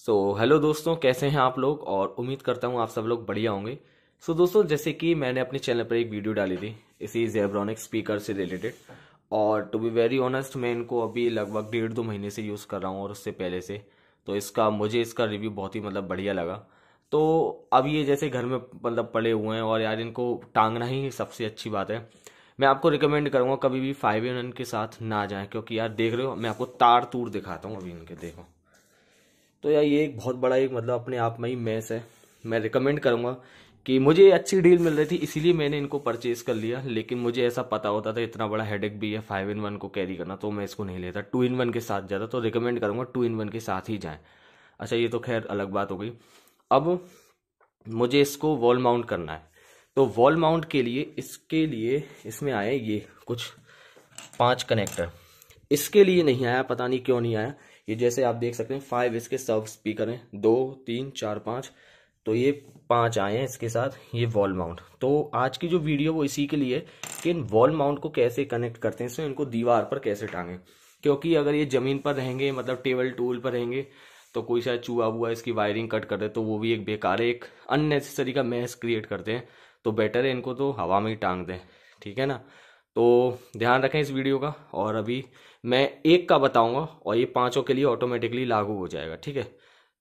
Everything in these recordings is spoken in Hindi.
सो so, हेलो दोस्तों कैसे हैं आप लोग और उम्मीद करता हूँ आप सब लोग बढ़िया होंगे सो so, दोस्तों जैसे कि मैंने अपने चैनल पर एक वीडियो डाली थी इसी जेब्रॉनिक स्पीकर से रिलेटेड और टू बी वेरी ऑनेस्ट मैं इनको अभी लगभग डेढ़ दो महीने से यूज़ कर रहा हूँ और उससे पहले से तो इसका मुझे इसका रिव्यू बहुत ही मतलब बढ़िया लगा तो अब ये जैसे घर में मतलब पड़े हुए हैं और यार इनको टांगना ही सबसे अच्छी बात है मैं आपको रिकमेंड करूँगा कभी भी फाइव एन के साथ ना जाएँ क्योंकि यार देख रहे हो मैं आपको तार तूर दिखाता हूँ अभी इनके देखो तो यार ये एक बहुत बड़ा एक मतलब अपने आप में ही मैस है मैं रिकमेंड करूँगा कि मुझे अच्छी डील मिल रही थी इसीलिए मैंने इनको परचेज़ कर लिया लेकिन मुझे ऐसा पता होता था इतना बड़ा हेडेक भी है फाइव इन वन को कैरी करना तो मैं इसको नहीं लेता टू इन वन के साथ जाता तो रिकमेंड करूँगा टू इन वन के साथ ही जाएँ अच्छा ये तो खैर अलग बात हो गई अब मुझे इसको वॉल माउंट करना है तो वॉल माउंट के लिए इसके लिए इसमें आए ये कुछ पांच कनेक्टर इसके लिए नहीं आया पता नहीं क्यों नहीं आया ये जैसे आप देख सकते हैं फाइव इसके सब स्पीकर हैं दो तीन चार पाँच तो ये पांच आए हैं इसके साथ ये वॉल माउंट तो आज की जो वीडियो वो इसी के लिए कि इन वॉल माउंट को कैसे कनेक्ट करते हैं इसमें इनको दीवार पर कैसे टांगे क्योंकि अगर ये ज़मीन पर रहेंगे मतलब टेबल टूल पर रहेंगे तो कोई शायद चूहा हुआ इसकी वायरिंग कट कर दे तो वो भी एक बेकार एक अननेसेसरी का मैस क्रिएट करते हैं तो बेटर है इनको तो हवा में ही टांग दें ठीक है ना तो ध्यान रखें इस वीडियो का और अभी मैं एक का बताऊंगा और ये पाँचों के लिए ऑटोमेटिकली लागू हो जाएगा ठीक है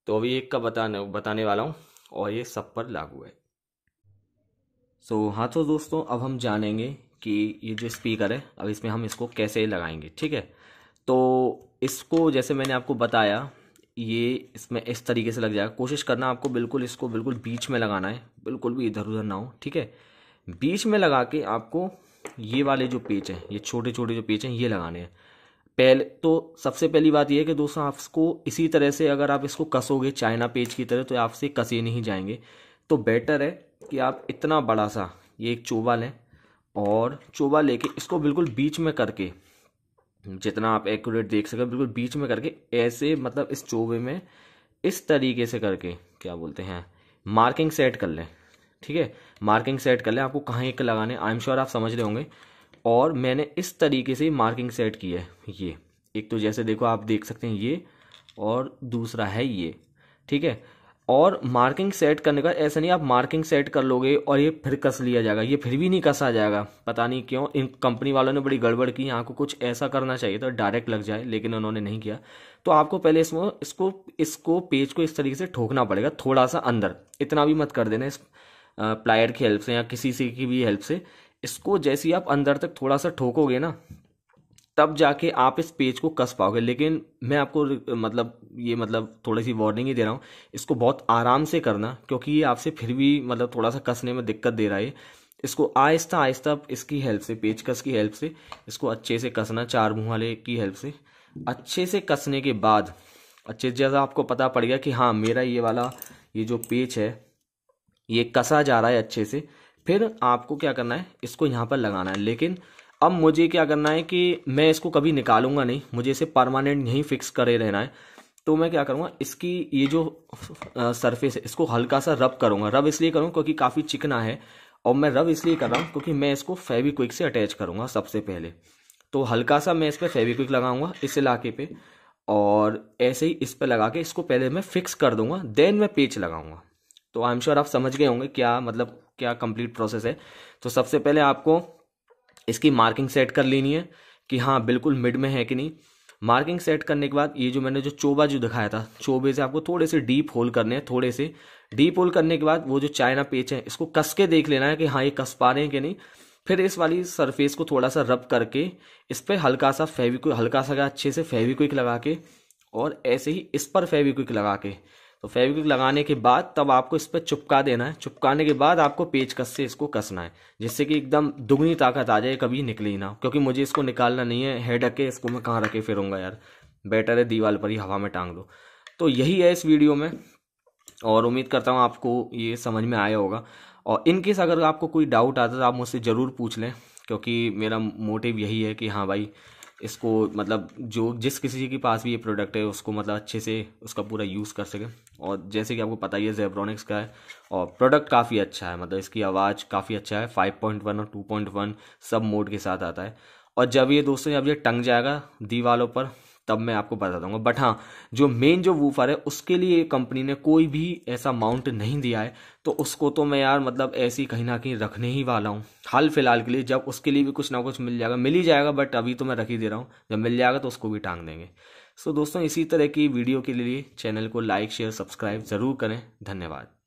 तो अभी एक का बताने बताने वाला हूँ और ये सब पर लागू है सो so, हाँ तो दोस्तों अब हम जानेंगे कि ये जो स्पीकर है अब इसमें हम इसको कैसे लगाएंगे ठीक है तो इसको जैसे मैंने आपको बताया ये इसमें इस तरीके से लग जाएगा कोशिश करना आपको बिल्कुल इसको बिल्कुल बीच में लगाना है बिल्कुल भी इधर उधर ना हो ठीक है बीच में लगा के आपको ये वाले जो पेच हैं ये छोटे छोटे जो पेच हैं ये लगाने हैं पहले तो सबसे पहली बात यह है कि दोस्तों आपको इसी तरह से अगर आप इसको कसोगे चाइना पेज की तरह तो आपसे कसे नहीं जाएंगे तो बेटर है कि आप इतना बड़ा सा ये एक चोबा लें और चोबा लेके इसको बिल्कुल बीच में करके जितना आप एक्यूरेट देख सकें बिल्कुल बीच में करके ऐसे मतलब इस चोबे में इस तरीके से करके क्या बोलते हैं मार्किंग सेट कर लें ठीक है मार्किंग सेट कर लें आपको कहाँ एक लगाने आई एम श्योर आप समझ रहे होंगे और मैंने इस तरीके से मार्किंग सेट की है ये एक तो जैसे देखो आप देख सकते हैं ये और दूसरा है ये ठीक है और मार्किंग सेट करने का ऐसा नहीं आप मार्किंग सेट कर लोगे और ये फिर कस लिया जाएगा ये फिर भी नहीं कसा जाएगा पता नहीं क्यों इन कंपनी वालों ने बड़ी गड़बड़ की यहाँ को कुछ ऐसा करना चाहिए था डायरेक्ट लग जाए लेकिन उन्होंने नहीं किया तो आपको पहले इसमें इसको इसको पेज को इस तरीके से ठोकना पड़ेगा थोड़ा सा अंदर इतना भी मत कर देना इस प्लायर की हेल्प से या किसी से की भी हेल्प से इसको जैसे आप अंदर तक थोड़ा सा ठोकोगे ना तब जाके आप इस पेज को कस पाओगे लेकिन मैं आपको मतलब ये मतलब थोड़ी सी वार्निंग ही दे रहा हूँ इसको बहुत आराम से करना क्योंकि ये आपसे फिर भी मतलब थोड़ा सा कसने में दिक्कत दे रहा है इसको आहिस्ता आहिस्ता इसकी हेल्प से पेचकस की हेल्प से इसको अच्छे से कसना चार मुँह वाले की हेल्प से अच्छे से कसने के बाद अच्छे जैसा आपको पता पड़ गया कि हाँ मेरा ये वाला ये जो पेच है ये कसा जा रहा है अच्छे से फिर आपको क्या करना है इसको यहाँ पर लगाना है लेकिन अब मुझे क्या करना है कि मैं इसको कभी निकालूंगा नहीं मुझे इसे परमानेंट यहीं फिक्स करे रहना है तो मैं क्या करूँगा इसकी ये जो सरफेस है इसको हल्का सा रब करूँगा रब इसलिए करूँगा क्योंकि काफ़ी चिकना है और मैं रब इसलिए कर रहा हूँ क्योंकि मैं इसको फेविक्विक से अटैच करूँगा सबसे पहले तो हल्का सा मैं इस पर फेविक्विक लगाऊंगा इस इलाके पर और ऐसे ही इस पर लगा के इसको पहले मैं फिक्स कर दूंगा देन मैं पेच लगाऊंगा तो आई एम श्योर आप समझ गए होंगे क्या मतलब क्या कंप्लीट प्रोसेस है तो सबसे पहले आपको इसकी मार्किंग सेट कर लेनी है कि हाँ बिल्कुल मिड में है कि नहीं मार्किंग सेट करने के बाद ये जो मैंने जो चोबा जो दिखाया था चोबे से आपको थोड़े से डीप होल करने हैं थोड़े से डीप होल करने के बाद वो जो चाइना पेच है इसको कस के देख लेना है कि हाँ ये कस पा रहे हैं कि नहीं फिर इस वाली सरफेस को थोड़ा सा रब करके इस पर हल्का सा फेविक्विक हल्का सा अच्छे से फेविक्विक लगा के और ऐसे ही इस पर फेविक्विक लगा के तो फेविक्विक लगाने के बाद तब आपको इस पर चुपका देना है चुपकाने के बाद आपको पेचकस से इसको कसना है जिससे कि एकदम दुगनी ताकत आ जाए कभी निकले ही ना क्योंकि मुझे इसको निकालना नहीं है हेड के इसको मैं कहाँ रखे फिरूंगा यार बेटर है दीवार पर ही हवा में टांग दो तो यही है इस वीडियो में और उम्मीद करता हूँ आपको ये समझ में आया होगा और इनकेस अगर आपको कोई डाउट आता है तो आप मुझसे ज़रूर पूछ लें क्योंकि मेरा मोटिव यही है कि हाँ भाई इसको मतलब जो जिस किसी के पास भी ये प्रोडक्ट है उसको मतलब अच्छे से उसका पूरा यूज़ कर सके और जैसे कि आपको पता ही है जेब्रॉनिक्स का है और प्रोडक्ट काफ़ी अच्छा है मतलब इसकी आवाज़ काफ़ी अच्छा है 5.1 और 2.1 सब मोड के साथ आता है और जब ये दोस्तों जब ये टंग जाएगा दीवालों पर तब मैं आपको बता दूंगा बट हाँ जो मेन जो वूफर है उसके लिए कंपनी ने कोई भी ऐसा माउंट नहीं दिया है तो उसको तो मैं यार मतलब ऐसी कहीं ना कहीं रखने ही वाला हूँ हाल फिलहाल के लिए जब उसके लिए भी कुछ ना कुछ मिल जाएगा मिल ही जाएगा बट अभी तो मैं रख ही दे रहा हूँ जब मिल जाएगा तो उसको भी टांग देंगे सो दोस्तों इसी तरह की वीडियो के लिए चैनल को लाइक शेयर सब्सक्राइब ज़रूर करें धन्यवाद